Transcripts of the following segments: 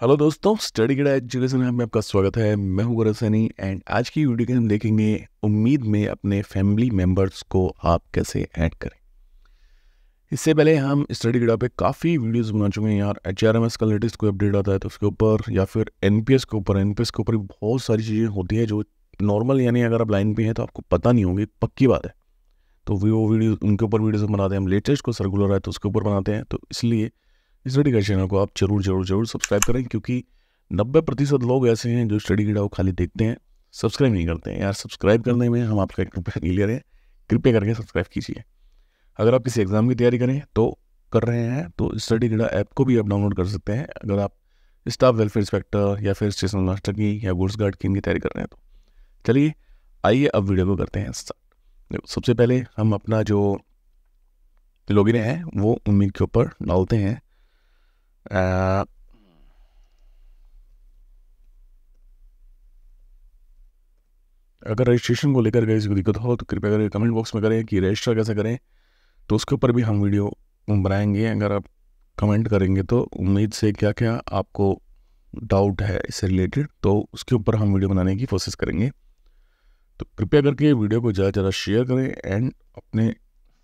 hello दोस्तों study गेड education में आपका स्वागत है मैं हूं गौरव सैनी एंड आज की वीडियो के हम देखेंगे उम्मीद में अपने फैमिली मेम्बर्स को आप कैसे ऐड करें इससे पहले हम स्टडी गेडा पे काफ़ी वीडियोस बना चुके हैं यार एच आर एम एस का लेटेस्ट कोई अपडेट आता है तो उसके ऊपर या फिर एन पी एस के ऊपर एन पी एस के ऊपर बहुत सारी चीज़ें होती है जो नॉर्मल यानी अगर आप लाइन पे हैं तो आपको पता नहीं होगी पक्की बात है तो वो वीडियो उनके ऊपर वीडियोज़ बनाते हैं हम लेटेस्ट को सर्कुलर है तो उसके ऊपर बनाते हैं तो इसलिए स्टडी वीडियो चैनल को आप जरूर जरूर जरूर सब्सक्राइब करें क्योंकि नब्बे प्रतिशत लोग ऐसे हैं जो स्टडी गिडा को खाली देखते हैं सब्सक्राइब नहीं करते हैं यार सब्सक्राइब करने में हम आपका एक रुपया नहीं ले रहे हैं कृपया करके सब्सक्राइब कीजिए अगर आप किसी एग्ज़ाम की तैयारी करें तो कर रहे हैं तो स्टडी गिडा ऐप को भी आप डाउनलोड कर सकते हैं अगर आप स्टाफ वेलफेयर इंस्पेक्टर या फिर स्टेशन मास्टर की या गुड्स गार्ड की इनकी तैयारी कर रहे हैं तो चलिए आइए अब वीडियो को करते हैं स्टार्ट देखो सबसे पहले हम अपना जो लोगिन है वो उम्मीद के ऊपर डालते हैं Uh, अगर रजिस्ट्रेशन को लेकर किसी को दिक्कत हो तो कृपया करके कमेंट बॉक्स में करें कि रजिस्टर कैसे करें तो उसके ऊपर भी हम वीडियो बनाएंगे अगर आप कमेंट करेंगे तो उम्मीद से क्या क्या आपको डाउट है इससे रिलेटेड तो उसके ऊपर हम वीडियो बनाने की कोशिश करेंगे तो कृपया करके वीडियो को ज़्यादा से ज़्यादा शेयर करें एंड अपने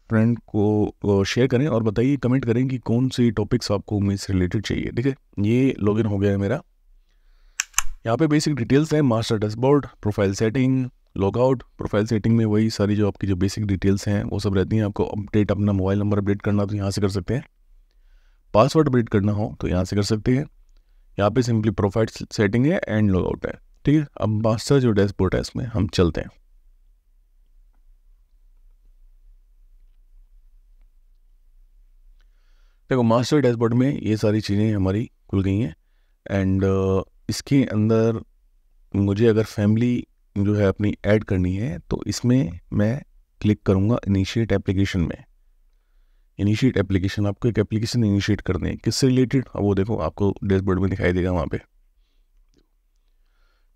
फ्रेंड को शेयर करें और बताइए कमेंट करें कि कौन सी टॉपिक्स आपको उम्मीद से रिलेटेड चाहिए ठीक है ये लॉगिन हो गया है मेरा यहाँ पे बेसिक डिटेल्स हैं master dashboard profile setting logout profile setting में वही सारी जो आपकी जो बेसिक डिटेल्स हैं वो सब रहती हैं आपको अपडेट अपना मोबाइल नंबर अपडेट करना तो यहाँ से कर सकते हैं पासवर्ड अपडेट करना हो तो यहाँ से कर सकते हैं यहाँ पे सिंपली प्रोफाइल सेटिंग है एंड लॉगआउट है ठीक है अब मास्टर जो डैशबोर्ड है इसमें हम चलते हैं देखो मास्टर डैशबोर्ड में ये सारी चीज़ें हमारी खुल गई हैं एंड uh, इसके अंदर मुझे अगर फैमिली जो है अपनी ऐड करनी है तो इसमें मैं क्लिक करूँगा इनिशिएट एप्लीकेशन में इनिशिएट एप्लीकेशन आपको एक एप्लीकेशन इनिशिएट कर दें किससे रिलेटेड अब वो देखो आपको डैशबोर्ड में दिखाई देगा वहाँ पे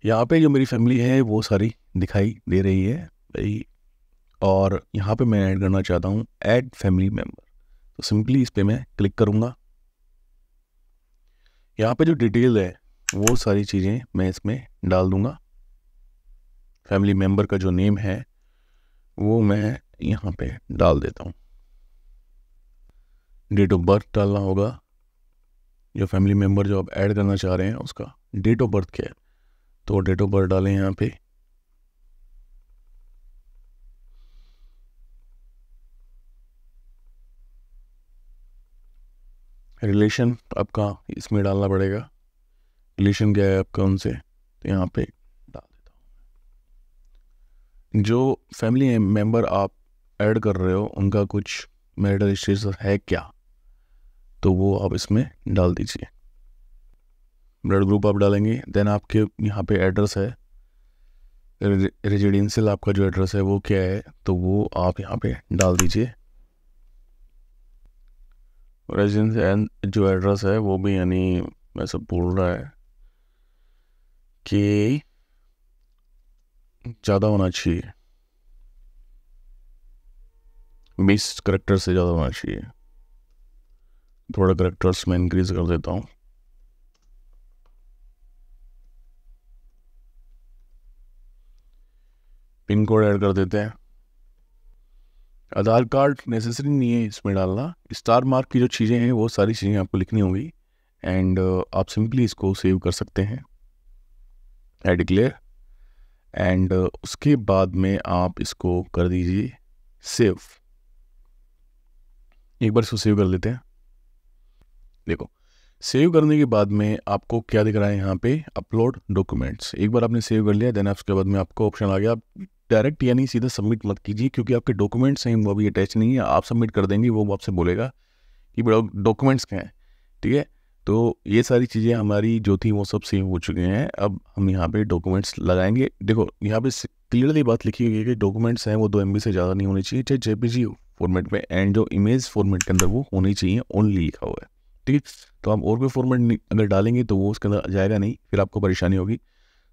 यहाँ पे जो मेरी फैमिली है वो सारी दिखाई दे रही है भाई और यहाँ पे मैं ऐड करना चाहता हूँ ऐड फैमिली मेम्बर तो सिंपली इस पर मैं क्लिक करूँगा यहाँ पे जो डिटेल है वो सारी चीज़ें मैं इसमें डाल दूँगा फैमिली मेम्बर का जो नेम है वो मैं यहाँ पे डाल देता हूँ डेट ऑफ बर्थ डालना होगा जो फैमिली मेम्बर जो आप ऐड करना चाह रहे हैं उसका डेट ऑफ बर्थ क्या है तो डेट ऑफ बर्थ डालें यहाँ पे रिलेशन आपका इसमें डालना पड़ेगा रिलेशन क्या है आपका उनसे तो यहाँ पे डाल देता हूँ जो फैमिली मेम्बर आप ऐड कर रहे हो उनका कुछ मैरिटल स्टेटस है क्या तो वो आप इसमें डाल दीजिए ब्लड ग्रुप आप डालेंगे देन आपके यहाँ पे एड्रेस है रेजिडेंशियल आपका जो एड्रेस है वो क्या है तो वो आप यहाँ पे डाल दीजिए रेजिडेंस एंड जो एड्रेस है वो भी यानी वैसे बोल रहा है कि ज़्यादा होना चाहिए बीस करेक्टर से ज़्यादा होना चाहिए थोड़ा करेक्टर्स में इंक्रीज कर देता हूँ पिन कोड ऐड कर देते हैं आधार कार्ड नेसेसरी नहीं है इसमें डालना स्टार मार्क की जो चीज़ें हैं वो सारी चीज़ें आपको लिखनी होंगी एंड uh, आप सिंपली इसको सेव कर सकते हैं आई डिक्लेयर एंड उसके बाद में आप इसको कर दीजिए सेव एक बार इसको सेव कर लेते हैं देखो सेव करने के बाद में आपको क्या दिख रहा है यहाँ पे अपलोड डॉक्यूमेंट्स एक बार आपने सेव कर लिया देन उसके बाद में आपको ऑप्शन आ गया आप डायरेक्ट यानी सीधा सबमिट मत कीजिए क्योंकि आपके डॉक्यूमेंट्स हैं वो अभी अटैच नहीं है आप सबमिट कर देंगे वो आपसे बोलेगा कि बड़ा डॉक्यूमेंट्स क्या हैं ठीक है तो ये सारी चीज़ें हमारी जो थी वो सब सेव हो चुके हैं अब हम यहाँ पे डॉक्यूमेंट्स लगाएंगे देखो यहाँ पे क्लियरली बात लिखी हुई है कि डॉक्यूमेंट्स हैं वो दो तो एम से ज़्यादा नहीं होने चाहिए चाहे पी फॉर्मेट में एंड जो इमेज फॉर्मेट के अंदर वो होनी चाहिए ओनली लिखा हुआ है ठीक है तो आप और कोई फॉर्मेट अगर डालेंगे तो वो उसके अंदर जाएगा नहीं फिर आपको परेशानी होगी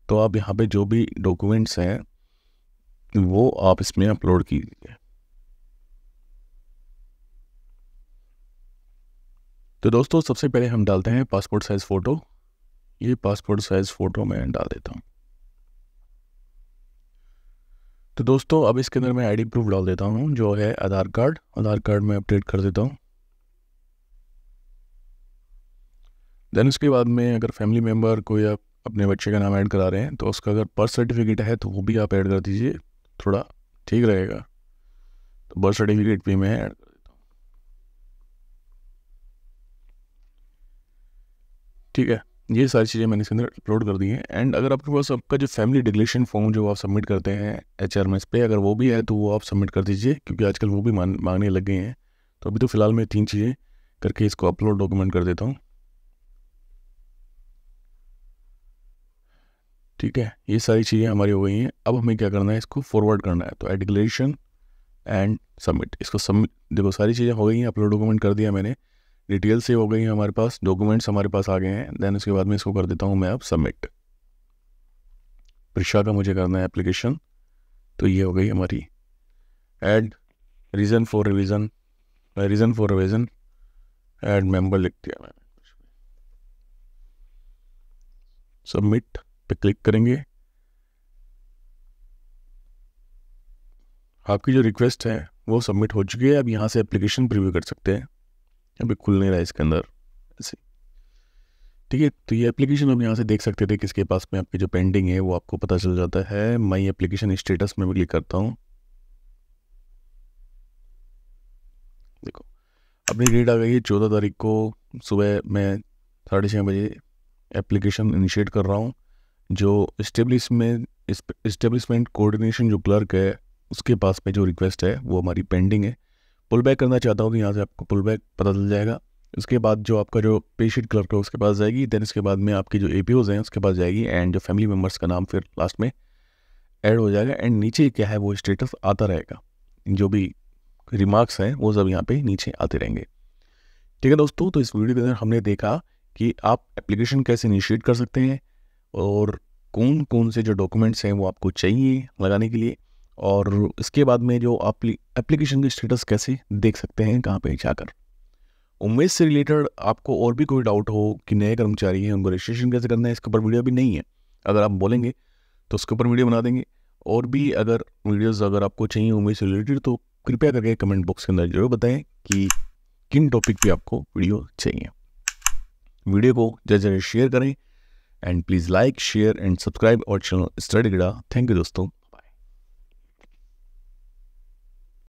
तो आप यहाँ पर जो भी डॉक्यूमेंट्स हैं वो आप इसमें अपलोड कीजिए तो दोस्तों सबसे पहले हम डालते हैं पासपोर्ट साइज़ फ़ोटो ये पासपोर्ट साइज़ फ़ोटो मैं डाल देता हूँ तो दोस्तों अब इसके अंदर मैं आईडी प्रूफ डाल देता हूँ जो है आधार कार्ड आधार कार्ड में अपडेट कर देता हूँ देन उसके बाद में अगर फैमिली मेम्बर कोई आप अपने बच्चे का नाम ऐड करा रहे हैं तो उसका अगर पर्थ सर्टिफिकेट है तो वो भी आप ऐड कर दीजिए थोड़ा ठीक रहेगा तो बर्थ सर्टिफिकेट भी मैं ऐड कर देता हूँ ठीक है ये सारी चीज़ें मैंने इसके अंदर अपलोड कर दी हैं एंड अगर आपके पास आपका जो फैमिली डिक्लेशन फॉर्म जो आप सबमिट करते हैं एच आर एम एस पे अगर वो भी है तो वो आप सबमिट कर दीजिए क्योंकि आजकल वो भी मांगने लग गए हैं तो अभी तो फिलहाल मैं तीन चीज़ें करके इसको अपलोड डॉक्यूमेंट कर देता हूँ ठीक है ये सारी चीज़ें हमारी हो गई हैं अब हमें क्या करना है इसको फॉरवर्ड करना है तो एड एंड सबमिट इसको सबमिट देखो सारी चीज़ें हो गई हैं अपलोड डॉक्यूमेंट कर दिया मैंने डिटेल से हो गई हैं हमारे पास डॉक्यूमेंट्स हमारे पास आ गए हैं देन उसके बाद में इसको कर देता हूँ मैं अब सबमिट परीक्षा का मुझे करना है एप्लीकेशन तो ये हो गई हमारी add reason for revision reason for revision add member लिख दिया मैंने सबमिट पे क्लिक करेंगे आपकी जो रिक्वेस्ट है वो सबमिट हो चुकी है अब यहाँ से एप्लीकेशन प्रीव्यू कर सकते हैं अभी खुल नहीं रहा है इसके अंदर ऐसे ठीक है तो ये एप्लीकेशन आप यहाँ से देख सकते थे किसके पास में आपकी जो पेंडिंग है वो आपको पता चल जाता है माई एप्लीकेशन स्टेटस में भी क्लिक करता हूँ देखो अपनी डेट आ गई है चौदह तारीख को सुबह मैं साढ़े छः बजे एप्लीकेशन इनिशिएट कर रहा हूँ जो इस्टेब्लिशमेंट इस्टेब्लिशमेंट कोऑर्डिनेशन जो क्लर्क है उसके पास में जो रिक्वेस्ट है वो हमारी पेंडिंग है पुल बैक करना चाहता हूँ तो यहाँ से आपको पुल बैक पता चल जाएगा उसके बाद जो आपका जो पेशेंट क्लर्क है उसके पास जाएगी देन उसके बाद में आपके जो ए हैं उसके पास जाएगी एंड जो फैमिली मेम्बर्स का नाम फिर लास्ट में ऐड हो जाएगा एंड नीचे क्या है वो स्टेटस आता रहेगा जो भी रिमार्क्स हैं वो सब यहाँ पे नीचे आते रहेंगे ठीक है दोस्तों तो इस वीडियो के अंदर हमने देखा कि आप एप्लीकेशन कैसे इनिशिएट कर सकते हैं और कौन कौन से जो डॉक्यूमेंट्स हैं वो आपको चाहिए लगाने के लिए और इसके बाद में जो आप एप्लीकेशन के स्टेटस कैसे देख सकते हैं कहाँ पे जाकर उम्मीद से रिलेटेड आपको और भी कोई डाउट हो कि नए कर्मचारी हैं उनको रजिस्ट्रेशन कैसे करना है इसके ऊपर वीडियो भी नहीं है अगर आप बोलेंगे तो उसके ऊपर वीडियो बना देंगे और भी अगर वीडियोज़ अगर आपको चाहिए उम्मीद से रिलेटेड तो कृपया करके कमेंट बॉक्स के अंदर जरूर बताएं कि किन टॉपिक पे आपको वीडियो चाहिए वीडियो को जैसे शेयर करें and please like share and subscribe और चैनल स्टडी गड़ा थैंक यू दोस्तों